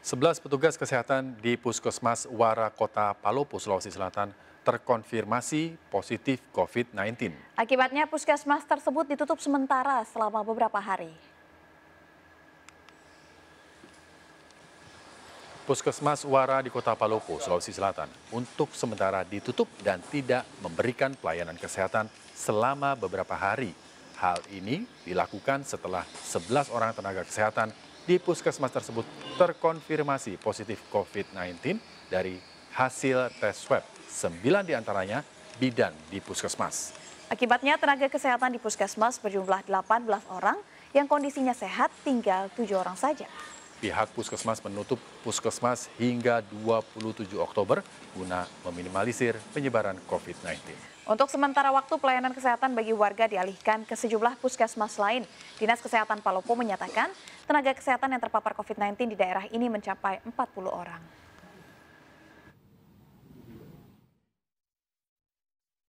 11 petugas kesehatan di Puskesmas Wara Kota Palopo, Sulawesi Selatan terkonfirmasi positif COVID-19. Akibatnya puskesmas tersebut ditutup sementara selama beberapa hari. Puskesmas Wara di Kota Palopo, Sulawesi Selatan untuk sementara ditutup dan tidak memberikan pelayanan kesehatan selama beberapa hari. Hal ini dilakukan setelah 11 orang tenaga kesehatan di puskesmas tersebut terkonfirmasi positif COVID-19 dari hasil tes swab. Sembilan diantaranya bidan di puskesmas. Akibatnya tenaga kesehatan di puskesmas berjumlah 18 orang yang kondisinya sehat tinggal tujuh orang saja pihak puskesmas menutup puskesmas hingga 27 Oktober guna meminimalisir penyebaran COVID-19. Untuk sementara waktu pelayanan kesehatan bagi warga dialihkan ke sejumlah puskesmas lain. Dinas Kesehatan Palopo menyatakan tenaga kesehatan yang terpapar COVID-19 di daerah ini mencapai 40 orang.